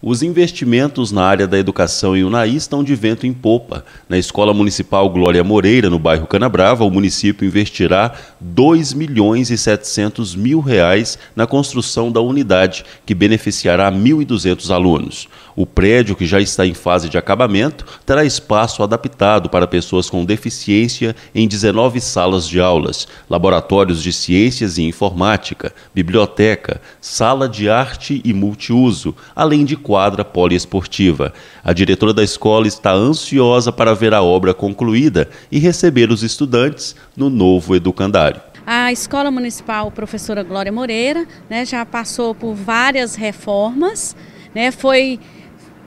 Os investimentos na área da educação em Unaí estão de vento em popa. Na Escola Municipal Glória Moreira, no bairro Canabrava, o município investirá 2 milhões e 700 mil reais na construção da unidade, que beneficiará 1.200 alunos. O prédio, que já está em fase de acabamento, terá espaço adaptado para pessoas com deficiência em 19 salas de aulas, laboratórios de ciências e informática, biblioteca, sala de arte e multiuso, além de quadra poliesportiva. A diretora da escola está ansiosa para ver a obra concluída e receber os estudantes no novo educandário. A Escola Municipal Professora Glória Moreira né, já passou por várias reformas, né, foi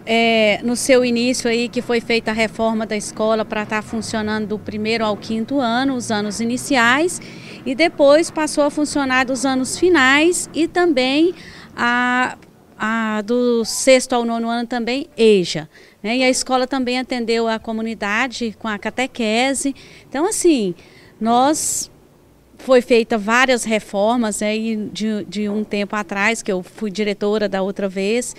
é, no seu início aí que foi feita a reforma da escola para estar tá funcionando do primeiro ao quinto ano, os anos iniciais, e depois passou a funcionar dos anos finais e também a a, do sexto ao nono ano também EJA. Né? E a escola também atendeu a comunidade com a catequese. Então, assim, nós foi feita várias reformas né, de, de um tempo atrás, que eu fui diretora da outra vez.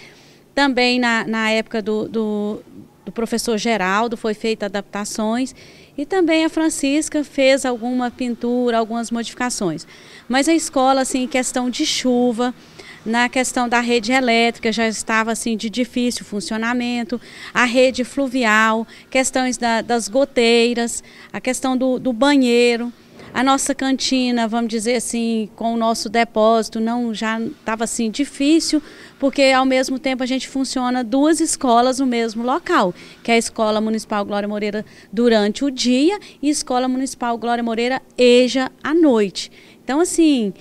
Também na, na época do, do, do professor Geraldo foi feita adaptações. E também a Francisca fez alguma pintura, algumas modificações. Mas a escola, assim, em questão de chuva, na questão da rede elétrica já estava assim de difícil funcionamento, a rede fluvial, questões da, das goteiras, a questão do, do banheiro a nossa cantina, vamos dizer assim, com o nosso depósito, não já estava assim difícil, porque ao mesmo tempo a gente funciona duas escolas no mesmo local, que é a Escola Municipal Glória Moreira durante o dia e Escola Municipal Glória Moreira EJA à noite. Então assim,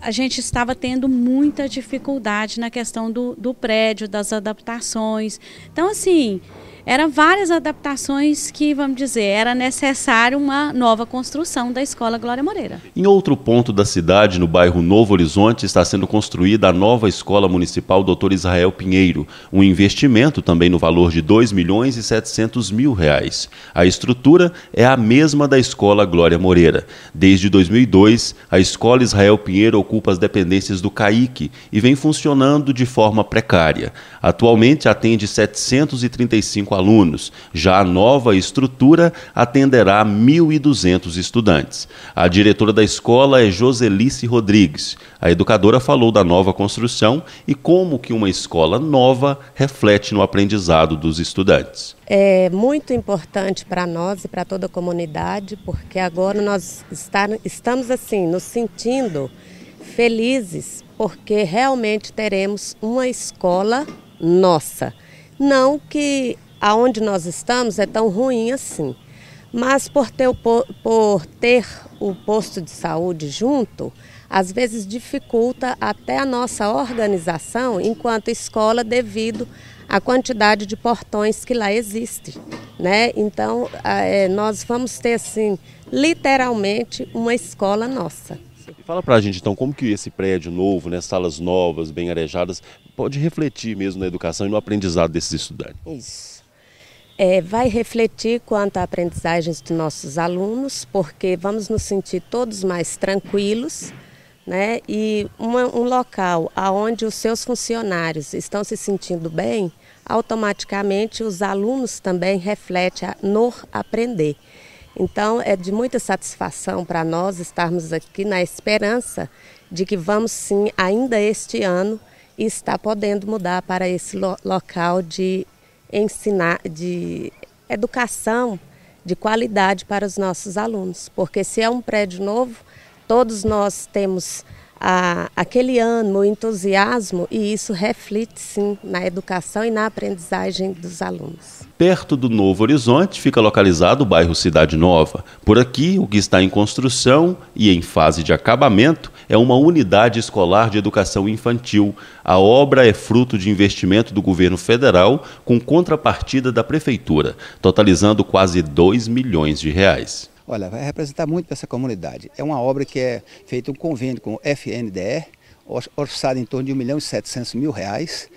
a gente estava tendo muita dificuldade na questão do, do prédio, das adaptações. Então, assim, eram várias adaptações que, vamos dizer, era necessário uma nova construção da Escola Glória Moreira. Em outro ponto da cidade, no bairro Novo Horizonte, está sendo construída a nova Escola Municipal Dr. Israel Pinheiro, um investimento também no valor de 2 milhões e 700 mil reais. A estrutura é a mesma da Escola Glória Moreira. Desde 2002, a Escola Israel Pinheiro ocupa as dependências do CAIC e vem funcionando de forma precária. Atualmente atende 735 alunos. Já a nova estrutura atenderá 1.200 estudantes. A diretora da escola é Joselice Rodrigues. A educadora falou da nova construção e como que uma escola nova reflete no aprendizado dos estudantes. É muito importante para nós e para toda a comunidade, porque agora nós está, estamos assim nos sentindo felizes, porque realmente teremos uma escola nossa. Não que aonde nós estamos é tão ruim assim. Mas por ter, o, por ter o posto de saúde junto, às vezes dificulta até a nossa organização enquanto escola devido à quantidade de portões que lá existe. Né? Então, é, nós vamos ter, assim, literalmente uma escola nossa. fala para a gente, então, como que esse prédio novo, né, salas novas, bem arejadas, pode refletir mesmo na educação e no aprendizado desses estudantes? Isso. É, vai refletir quanto à aprendizagem dos nossos alunos, porque vamos nos sentir todos mais tranquilos, né? E uma, um local aonde os seus funcionários estão se sentindo bem, automaticamente os alunos também refletem no aprender. Então é de muita satisfação para nós estarmos aqui na esperança de que vamos sim ainda este ano estar podendo mudar para esse lo local de ensinar, de educação de qualidade para os nossos alunos, porque se é um prédio novo, todos nós temos a, aquele ânimo, o entusiasmo, e isso reflete sim na educação e na aprendizagem dos alunos. Perto do Novo Horizonte fica localizado o bairro Cidade Nova. Por aqui, o que está em construção e em fase de acabamento é uma unidade escolar de educação infantil. A obra é fruto de investimento do governo federal com contrapartida da prefeitura, totalizando quase 2 milhões de reais. Olha, vai representar muito para essa comunidade. É uma obra que é feita um convênio com o FNDR, orçada em torno de 1 milhão e 700 mil reais.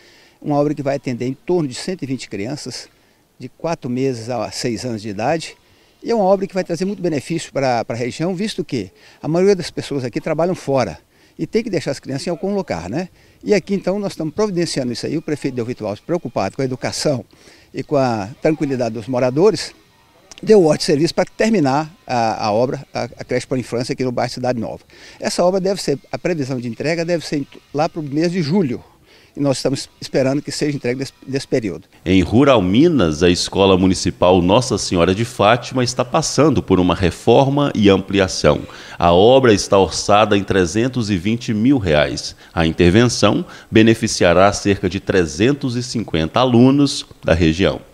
Uma obra que vai atender em torno de 120 crianças, de 4 meses a 6 anos de idade. E é uma obra que vai trazer muito benefício para a região, visto que a maioria das pessoas aqui trabalham fora e tem que deixar as crianças em algum lugar, né? E aqui então nós estamos providenciando isso aí, o prefeito Delvito Alves preocupado com a educação e com a tranquilidade dos moradores, deu ordem de serviço para terminar a, a obra, a, a, creche para a infância aqui no bairro Cidade Nova. Essa obra deve ser, a previsão de entrega deve ser lá para o mês de julho. E nós estamos esperando que seja entregue desse, desse período. Em Rural Minas, a Escola Municipal Nossa Senhora de Fátima está passando por uma reforma e ampliação. A obra está orçada em 320 mil reais. A intervenção beneficiará cerca de 350 alunos da região.